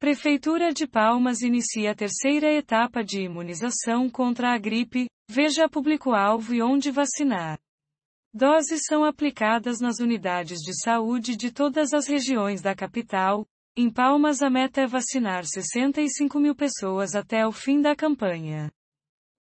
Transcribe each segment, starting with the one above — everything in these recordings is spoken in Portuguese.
Prefeitura de Palmas inicia a terceira etapa de imunização contra a gripe, veja público-alvo e onde vacinar. Doses são aplicadas nas unidades de saúde de todas as regiões da capital. Em Palmas, a meta é vacinar 65 mil pessoas até o fim da campanha.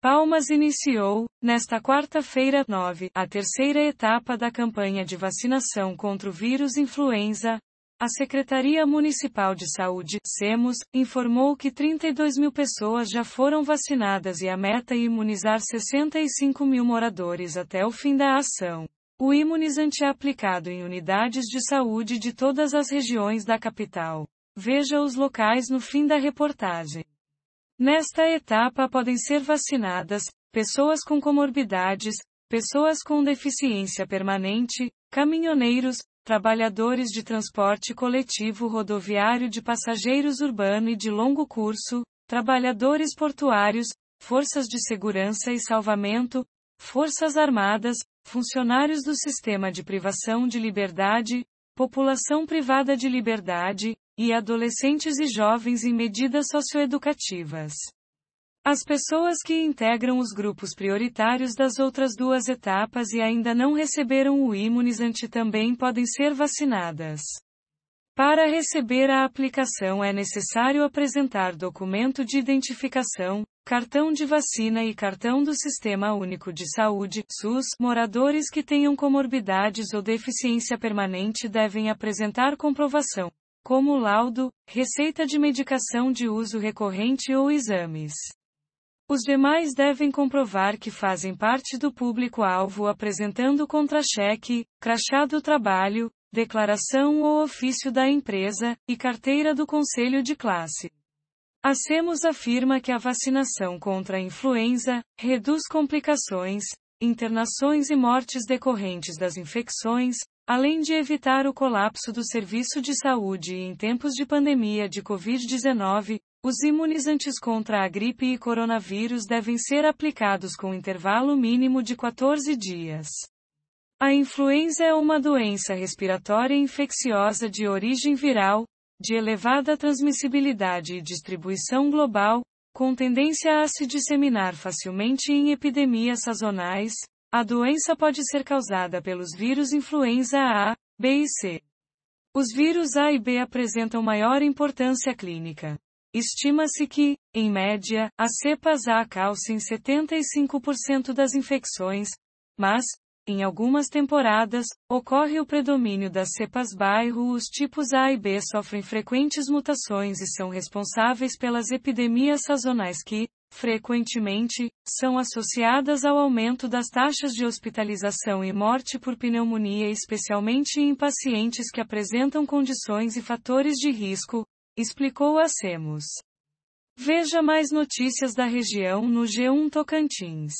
Palmas iniciou, nesta quarta-feira, 9, a terceira etapa da campanha de vacinação contra o vírus influenza, a Secretaria Municipal de Saúde, SEMUS, informou que 32 mil pessoas já foram vacinadas e a meta é imunizar 65 mil moradores até o fim da ação. O imunizante é aplicado em unidades de saúde de todas as regiões da capital. Veja os locais no fim da reportagem. Nesta etapa podem ser vacinadas pessoas com comorbidades, pessoas com deficiência permanente, caminhoneiros, trabalhadores de transporte coletivo rodoviário de passageiros urbano e de longo curso, trabalhadores portuários, forças de segurança e salvamento, forças armadas, funcionários do sistema de privação de liberdade, população privada de liberdade, e adolescentes e jovens em medidas socioeducativas. As pessoas que integram os grupos prioritários das outras duas etapas e ainda não receberam o imunizante também podem ser vacinadas. Para receber a aplicação é necessário apresentar documento de identificação, cartão de vacina e cartão do Sistema Único de Saúde, SUS. Moradores que tenham comorbidades ou deficiência permanente devem apresentar comprovação, como laudo, receita de medicação de uso recorrente ou exames. Os demais devem comprovar que fazem parte do público-alvo apresentando contra-cheque, crachá do trabalho, declaração ou ofício da empresa, e carteira do conselho de classe. A SEMUS afirma que a vacinação contra a influenza reduz complicações, internações e mortes decorrentes das infecções, além de evitar o colapso do serviço de saúde em tempos de pandemia de Covid-19, os imunizantes contra a gripe e coronavírus devem ser aplicados com intervalo mínimo de 14 dias. A influenza é uma doença respiratória infecciosa de origem viral, de elevada transmissibilidade e distribuição global, com tendência a se disseminar facilmente em epidemias sazonais. A doença pode ser causada pelos vírus influenza A, B e C. Os vírus A e B apresentam maior importância clínica. Estima-se que, em média, as cepas A causem 75% das infecções, mas, em algumas temporadas, ocorre o predomínio das cepas bairro. Os tipos A e B sofrem frequentes mutações e são responsáveis pelas epidemias sazonais que, frequentemente, são associadas ao aumento das taxas de hospitalização e morte por pneumonia, especialmente em pacientes que apresentam condições e fatores de risco, explicou a SEMUS. Veja mais notícias da região no G1 Tocantins.